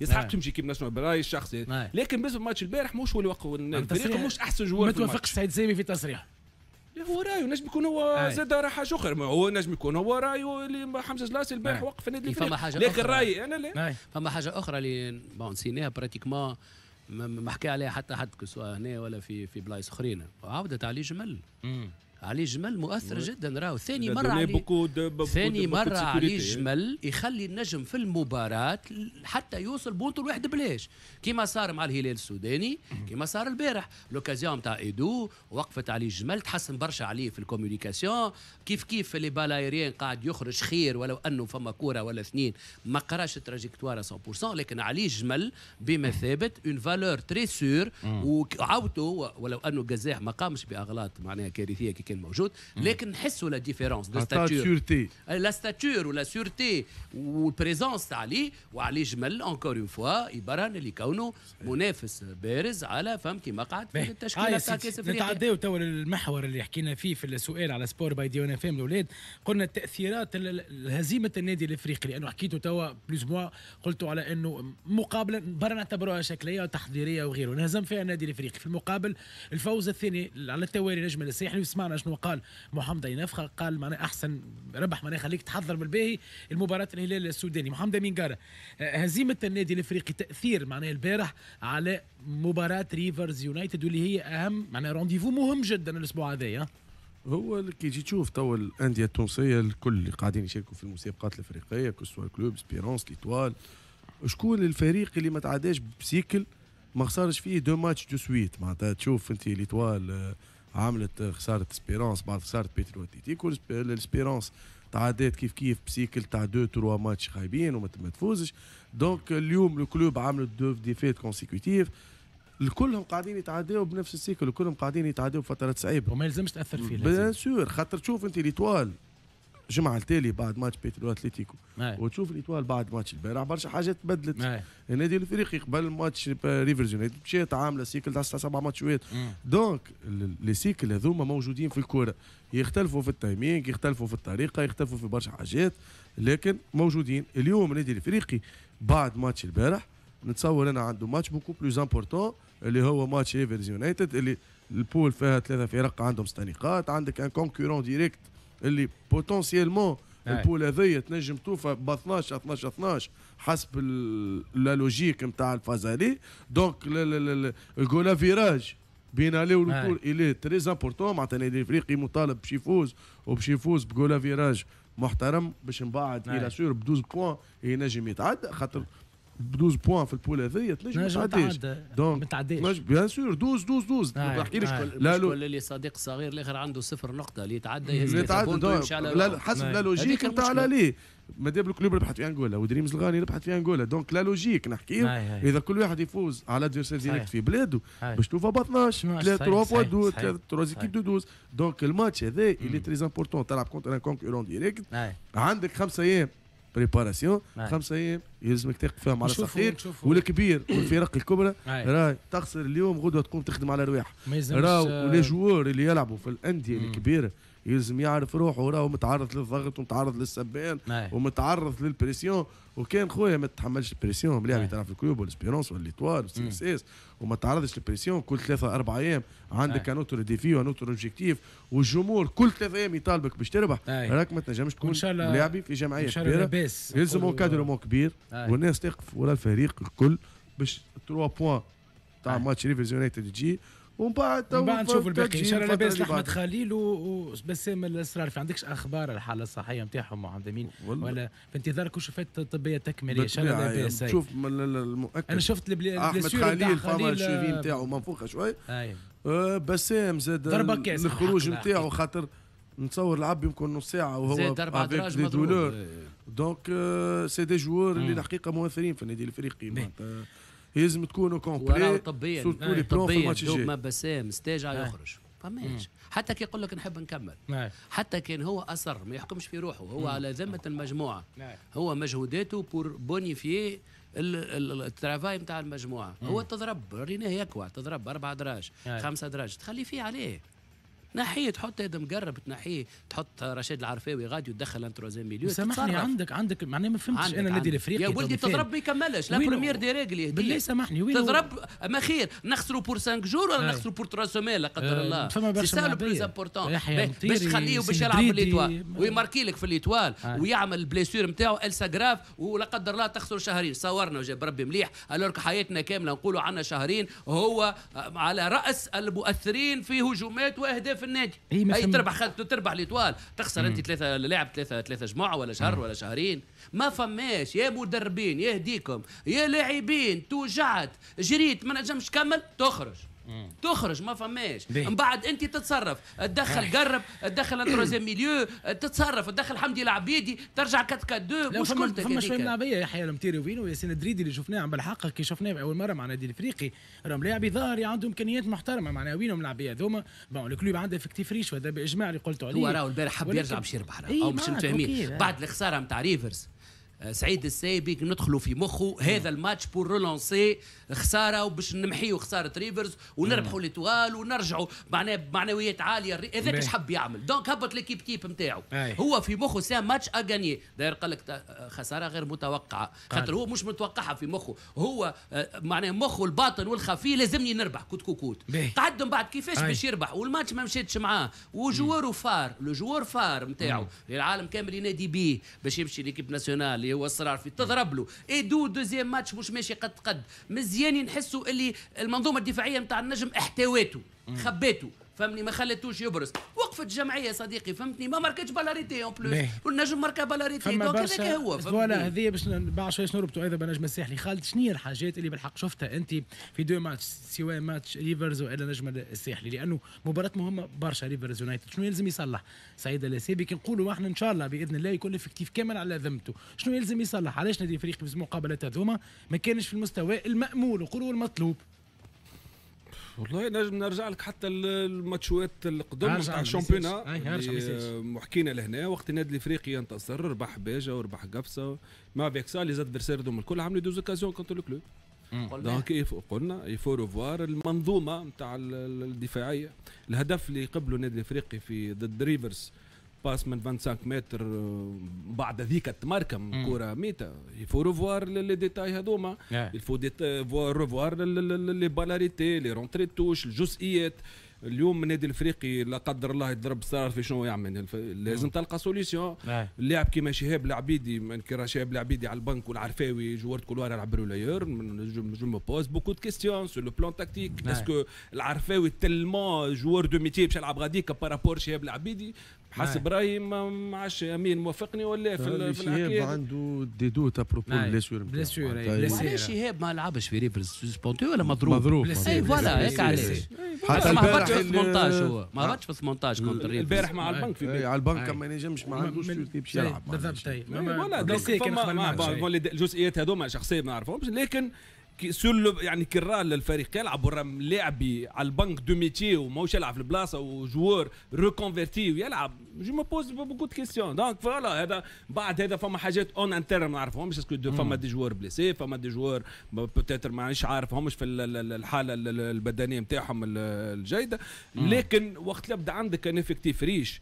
يسحق يمشي نعم. تمشي كيما نسمع برايي الشخصي نعم. لكن بالنسبه لماتش البارح مش هو اللي وقف الفريق مش احسن جوار ما توافقش سعيد زيبي في تصريح هو رايو نجم يكون هو زاد راه حاجه اخرى هو نجم يكون هو رايو اللي حمزه جلاس البارح نعم. وقف في النادي إيه، فما حاجه لكن رايي انا لا فما حاجه اخرى اللي بون نسيناها براتيكمون ما حكى عليها حتى حد سواء هنا ولا في في بلايص اخرين عاودت عليه جمل علي جمل مؤثر جدا راهو ثاني مره عليه ثاني مره علي جمل يخلي النجم في المباراه حتى يوصل بونتو الواحد بلاش كما صار مع الهلال السوداني كما صار البارح لوكازيون تاع ايدو وقفت علي جمل تحسن برشا عليه في الكوميونيكاسيون كيف كيف لي بالايريان قاعد يخرج خير ولو انه فما كوره ولا اثنين ما قراش التراجيكتوار 100% لكن علي جمل بمثابة اون فالور تري سور وعاودته ولو انه جزاح ما قامش باغلاط معناها كارثيه كي كان موجود لكن نحسوا لا ديفيرونس دو ستاتور لا ستاتور ولا سورتي والبريزونس تاع عليه وعليه جمل اونكور اون فوا يبرهن اللي كونه منافس بارز على فهم كي مقعد في التشكيله تاع كاس افريقيا نتعداو توا للمحور اللي حكينا فيه في السؤال على سبور باي ديون اف ام الاولاد قلنا التاثيرات هزيمه النادي الافريقي لانه حكيتوا توا بلوس موا قلتوا على انه مقابله برا نعتبروها شكليه وتحضيريه وغيره نهزم فيها النادي الافريقي في المقابل الفوز الثاني على التوالي نجم الساحلي وسمعنا شنو قال محمد ينفخ قال معناها احسن ربح معناها خليك تحضر بالباهي المباراه الهلال السوداني محمد قال آه، هزيمه النادي الافريقي تاثير معناها البارح على مباراه ريفرز يونايتد واللي هي اهم معناها رونديفو مهم جدا الاسبوع هذايا هو كي تجي تشوف توا الانديه التونسيه الكل اللي قاعدين يشاركوا في المسابقات الافريقيه كوستوا كلوب سبيرونس ليتوال شكون الفريق اللي ما تعداش بسيكل ما خسرش فيه دو ماتش دو سويت معناتها تشوف انت ليتوال آه، عملت خساره سبيرونس بعد خساره بيترو اتليتيكو سبيرونس تعادات كيف كيف بسيكل تاع دو تروا ماتش خايبين وما تفوزش دونك اليوم الكلوب عملوا دو ديفيت كونسيكوتيف الكلهم قاعدين يتعادوا بنفس السيكل وكلهم قاعدين يتعادوا بفترات صعيبه وما يلزمش تاثر فيه بيان سور خاطر تشوف انت ليتوال الجمعه التالي بعد ماتش بيترو اتليتيكو نعم. وتشوف الايطوال بعد ماتش البارح برشا حاجات تبدلت نعم. النادي الافريقي قبل ماتش ريفرز يونايتد مشات عامله سيكل تاع سبع ماتشات دونك لي سيكل هذوما موجودين في الكوره يختلفوا في التايمينغ يختلفوا في الطريقه يختلفوا في برشا حاجات لكن موجودين اليوم النادي الافريقي بعد ماتش البارح نتصور انا عنده ماتش بوكو بلوز امبورتون اللي هو ماتش ريفرز يونايتد اللي البول فيها ثلاثه فرق عندهم ست نقاط عندك ان كونكورون ديريكت اللي بوتونسيلمون البول هذايا تنجم توفى ب 12 12 12 حسب لا لوجيك نتاع الفازالي دونك الجولا فيراج بين الي والكور الي تري امبورتون معناتها النادي الافريقي مطالب باش يفوز وباش يفوز بجولا فيراج محترم باش نبعد بعد سور ب 12 بوان إيه ينجم يتعدى خاطر ب 12 بوان في البول هذايا تنجم ما تعديش دونك ما تعديش بيان سور 12 12 12 ما نحكيليش لا لا اللي صديق صغير الاخر عنده صفر نقطه اللي يتعدى يهز mm. اللي يتعدى حسب لا لوجيك نتاع لا لي ما مادام الكلوب ربحت في انجولا ودريمز الغاني ربحت في انجولا دونك لا لوجيك نحكي اذا كل واحد يفوز على ديرسير ديريكت في بلاده باش تشوفها ب 12 3 3 فوا 2 3 ايكيب دو 12 دونك الماتش هذا اللي تري امبورتون تلعب كونتر ان كونكورون ديريكت عندك خمسة ايام بريباراسيون نعم. خمسة ايام يلزمك تقف فيهم على صغير والكبير والفرق الكبرى نعم. راهي تخسر اليوم غدوه تقوم تخدم على رواح راهو آه، لي جوور اللي يلعبوا في الانديه الكبيره يلزم يعرف روحه راهو متعرض للضغط ومتعرض للسبان نعم. ومتعرض للبريسيون وكان خويا ما تحملش البريسيون مليح يلعب في الكيوب والاسبيرونس والليتوار والسي اس اس وما تعرضش للبريسيون كل ثلاثة أربع أيام عندك ان اوتر ديفي وان اوتر اوبجيكتيف والجمهور كل ثلاثة أيام يطالبك باش تربح نعم. راك ما تنجمش تكون لاعبي في جمعية كبيرة يلزم اونكادرومون كبير نعم. والناس تقف ورا الفريق الكل باش تروا بوان تاع ماتش ريفيزيونيتد تجي ومن بعد ومن بعد نشوف الباقي ان شاء الله لاباس احمد خليل وبسام الاسرار في عندكش اخبار الحاله الصحيه نتاعهم مين ولا في انتظار كشوفات طبيه تكمليه ان شاء الله لاباس شوف المؤكد انا شفت احمد خليل فما الشيفي نتاعو آه. منفوخه شوي أيوه. آه، بسام زاد الخروج نتاعو خاطر نتصور لعب يمكن نص ساعه وهو زاد دي دولور دونك سي دي جوار اللي الحقيقه مؤثرين في النادي الافريقي معناتها لازم تكونوا كومبلي طبيا سورتو لي آه، بلون في الماتش الجاي ما بسام على آه، آه. يخرج فماش حتى كي يقول لك نحب نكمل نعم. حتى كان هو اصر ما يحكمش في روحه هو على ذمه المجموعه نعم. هو مجهوداته بور بونيفي الترافاي نتاع المجموعه هو تضرب ريناه يكوع تضرب اربع دراج نعم. خمسه دراج تخلي فيه عليه ناحيه تحط هذا مقرب تنحيه تحط رشيد العرفاوي غادي وتدخل ان تروزيام ميليو سامحني عندك عندك معناها ما فهمتش انا نادي الافريقي يا ولدي تضرب ما يكملش لا بريمير دي ريغل بالله سامحني وين تضرب ما خير نخسروا بور 5 جور ولا آه. نخسروا بور 3 سومين لا قدر آه، الله فما برشا سي سا لو بلوز امبورتون باش تخليه باش يلعب في ليتوال آه. ويماركي لك في ليتوال ويعمل البليسور نتاعو السا جراف ولا قدر الله تخسر شهرين صورنا وجاب ربي مليح الورك حياتنا كامله نقولوا عنا شهرين هو على راس المؤثرين في هجومات واهداف في النادي هي, هي تربح خ... تربح ليطوال تخسر انت ثلاثه لاعب ثلاثه ثلاثه جمعه ولا شهر ولا شهرين ما فماش يا مدربين يهديكم يا لاعبين توجعت جريت ما نجمش كمل تخرج تخرج ما فماش من بعد انت تتصرف تدخل قرب تدخل تروزيام ميليو تتصرف تدخل حمدي العبيدي ترجع مش كل مشكلتك فما شويه ملاعبيه يحيى المتيري وفينو ياسين الدريدي اللي شفناه بالحق كي شفناه اول مره مع نادي الافريقي راهم لاعبين ظاهر عندهم امكانيات محترمه معناها وينهم لعبيه هذوما بون الكلوب عنده افكتيف ريش وهذا باجماع اللي قلته عليه هو راهو البارح حب يرجع باش يربح او مش متفاهمين بعد الخساره نتاع ريفرز آه، سعيد السايبي ندخلوا في مخه هذا الماتش بور رولونسي خساره وباش نمحيو خساره ريفرز ونربحوا ليتوال ونرجعوا معناه بمعنويات عاليه هذاك ايش حب يعمل دونك هبط ليكيب كيب نتاعو هو في مخه سا ماتش اغاني داير قال لك آه، خساره غير متوقعه خاطر هو مش متوقعها في مخه هو آه، معناه مخه الباطن والخفي لازمني نربح كوت كوكوت قعد بعد كيفاش باش يربح والماتش ما مشاتش معاه وجوار فار لو جوار فار نتاعو العالم كامل ينادي بيه باش يمشي ليكيب ناسيونال اللي هو اصرار في تضرب له اي دو دوزيام ماتش مش ماشي قد قد مزيان نحسوا اللي المنظومه الدفاعيه نتاع النجم احتواته خبيته فهمني ما خلتوش يبرز وقفت جمعيه صديقي فهمتني ما ماركتش بالاريتي اون بلوس والنجم ماركا بالاريتي دونك هذاك هو فوالا هذه باش بعد شويه نربطوا ايضا بالنجم الساحلي خالد شنو هي الحاجات اللي بالحق شفتها انت في دو ماتش سواء ماتش ريفرز والا نجم الساحلي لانه مباراه مهمه برشا ريفرز يونايتد شنو يلزم يصلح سعيد الاسيبي كي نقولوا احنا ان شاء الله باذن الله يكون الافكتيف كامل على ذمته شنو يلزم يصلح علاش نادي الفريق في المقابلات هذوما ما كانش في المستوى المامول وقولوا المطلوب والله نجم نرجع لك حتى الماتشوات القدم تاع الشامبيونا آه، آه، وحكينا لهنا وقت النادي الافريقي ينتصر ربح باجه وربح قفصه ما بيك سا لي زادفيرسير دوم الكل عملوا دوز اوكازيون كونتر لو كلوب دونك قلنا يفو ريفوار المنظومه نتاع الدفاعيه الهدف اللي قبله النادي الافريقي في ضد ريفرز باس من 25 متر آه، بعد ذيك تمركم كره ميته يفو روفوار لي ديتاي هذوما يفو روفوار لي بالاريتي لي رونتري توش الجزئيات اليوم النادي الافريقي لا قدر الله يضرب صار في شنو يعمل لازم تلقى سوليسيون اللاعب كيما شهاب العبيدي كي كيرا شهاب العبيدي على البنك والعرفاوي جوار كولوار يلعب رولاير جو مو بوز بوكو دو كيستيون سو لو بلان تاكتيك اسكو العرفاوي تلمون جوار دو ميتي باش يلعب غاديك بارابور شهاب العبيدي حسب رايي ما عادش امين موافقني ولا في, في الحكايه عنده دي دوت ابروبو نعم. بلاسيور بلاسيور علاش شهاب ما لعبش في ريفرس سبونتي ولا مضروب مضروب اي فوالا هيك علاش حتى ما هبطش في 18 هو ما هبطش في 18 كونت ريفرس البارح مع البنك في على البنك ما ينجمش ما عندوش باش يلعب بالضبط اي فوالا الجزئيات هذوما شخصيا ما نعرفهمش لكن سلو يعني كرال للفريق يلعب ورم لاعبي على البنك دو ميتي وماهوش يلعب في البلاصه وجوار ريكونفيرتي ويلعب جو مو بوز بوكو دو كيستيون دونك فوالا هذا بعد هذا فما حاجات اون انتر ما نعرفهمش اسكو فما دي جوار بليسي فما دي جوار بوتيتر مانيش عارفهمش في الحاله البدنيه نتاعهم الجيده لكن وقت اللي يبدا عندك ان افكتيف ريش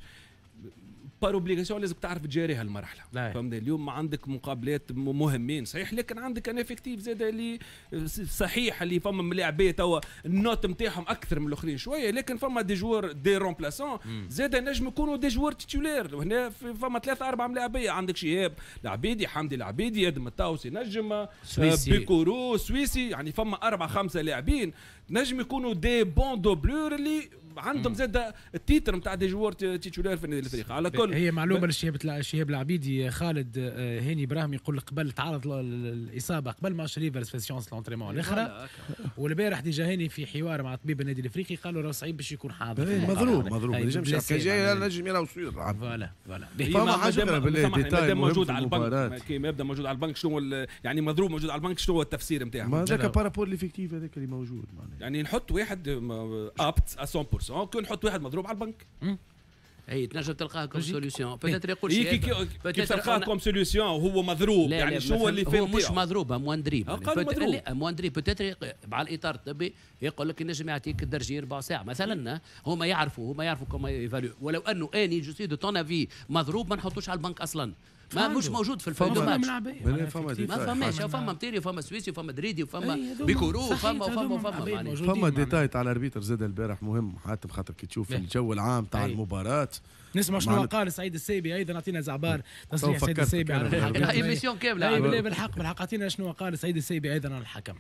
بار اوبليغاسيون لازم تعرف تجاري هالمرحله نعم. فهمتني اليوم عندك مقابلات مهمين صحيح لكن عندك ان افكتيف زاد اللي صحيح اللي فما ملاعبيه توا النوت نتاعهم اكثر من الاخرين شويه لكن فما دي جوار دي رومبلاسون زاد نجم يكونوا دي جوار تيتولير وهنا فما ثلاثه اربعه ملاعبيه عندك شهاب العبيدي حمدي العبيدي يدم الطاوسي نجم آه، سويسي بيكورو سويسي يعني فما اربعه خمسه لاعبين نجم يكونوا دي بون دوبلور اللي عندهم زاد التيتر نتاع دي جوار تيتولير في النادي الافريقي على كل هي معلومه للشهاب شهاب العبيدي خالد آه، هاني ابراهيم يقول قبل تعرض للاصابه قبل ما ريفرز في سيونس لونتريمون الاخرى والبارح ديجا هاني في حوار مع طبيب النادي الافريقي قالوا راه صعيب باش يكون حاضر إيه، مضروب طيب، مضروب جاي نجم يلعب يلعب فوالا فوالا فما حاجه موجود على البنك ما يبدا موجود على البنك شنو يعني مضروب موجود على البنك شنو هو التفسير نتاعه هذاك بارابور ليفيكتيف هذاك اللي موجود يعني نحط واحد آه، آه، ابت 100% 100% كون نحط واحد مضروب على البنك اي تنجم تلقاه كوم سوليسيون بيتيتر إيه. يقول إيه، شي كي تلقاه كوم سوليسيون وهو مضروب يعني شو هو اللي فيه هو مش مضروب دريب لا دريب بيتيتر مع الاطار الطبي يقول لك النجم يعطيك الدرجه ربع ساعه مثلا هما يعرفوا هما يعرفوا كوم ولو انه إيه، اني جو سي دو تون افي مضروب ما نحطوش على البنك اصلا ما مش موجود في الفوندو ماتش ما فماش فما مطيري فما سويسي فما دريدي وفما بيكورو فما وفما فما فما ديتاي تاع الاربيتر زاد البارح مهم حاتم خاطر كي تشوف نعم. الجو العام تاع المباراه نسمع شنو قال سعيد السيبي ايضا اعطينا زعبار تصريح سعيد السيبي على ايميسيون كامله أيوه، بالحق بالحق اعطينا شنو قال سعيد السيبي ايضا على الحكم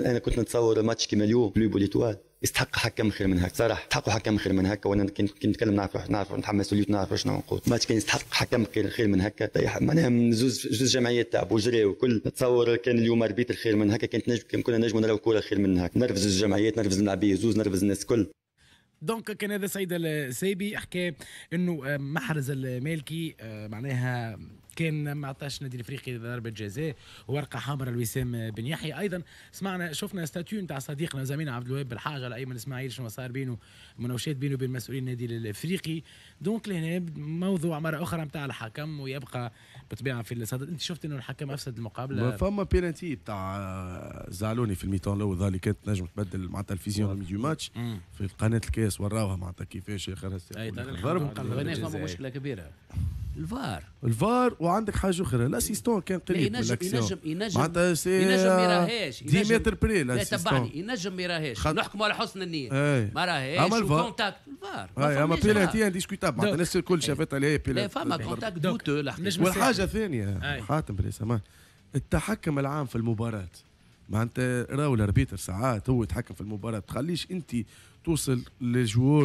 انا كنت نتصور ماتش كيما اليوم بلو بوليتوال يستحق حكم خير من هكا صراحه يستحقوا حكم خير من هكا وانا كنت نتكلم نعرف نعرف نتحمس وليت نعرف شنو نقول ماتش كان يستحق حكم خير من هكا طيب، معناها زوز زوز جمعيات تعب وجري وكل تصور كان اليوم ربيت الخير من هكا كانت نجم كنا نجم نراو كوره خير من هكا نرفز الجمعيات نرفز اللاعبيه زوز نرفز الناس الكل دونك كان هذا سيد السيبي حكى انه آه، محرز المالكي آه، معناها كان ما عطاش النادي الافريقي ضربه جزاء ورقه حمراء لوسام بن يحيى ايضا سمعنا شفنا ستاتيو نتاع صديقنا زميلنا عبد الوهاب بالحاجه لايمن اسماعيل شنو صار بينه مناوشات بينه وبين مسؤولين النادي الافريقي دونك لهنا موضوع مره اخرى نتاع الحكم ويبقى بالطبيعه في الصدد انت شفت انه الحكم افسد المقابله فما بينالتي تاع زعلوني في الميتون الاول اللي كانت نجم تبدل مع التلفزيون ميديو ماتش في قناه الكاس وراوها معناتها كيفاش اخر ضرب مشكله كبيره الفار الفار وعندك حاجه اخرى الاسيستون كان قريب ينجم ينجم ينجم ينجم سي ينجم يراهاش دي متر بري لا تبعني ينجم يراهاش نحكم نحكموا على حسن النيه إيه. ما راهاش اما الفار كونتاكت الفار اي اما بيلاتي انديسكوتابل إيه معناتها الناس الكل إيه. شافت عليه بيلاتي فما كونتاكت دوتو والحاجه الثانيه خاتم بلي سماه التحكم العام في المباراه معناتها راهو الاربيتر ساعات هو يتحكم في المباراه ما تخليش انت توصل للجوار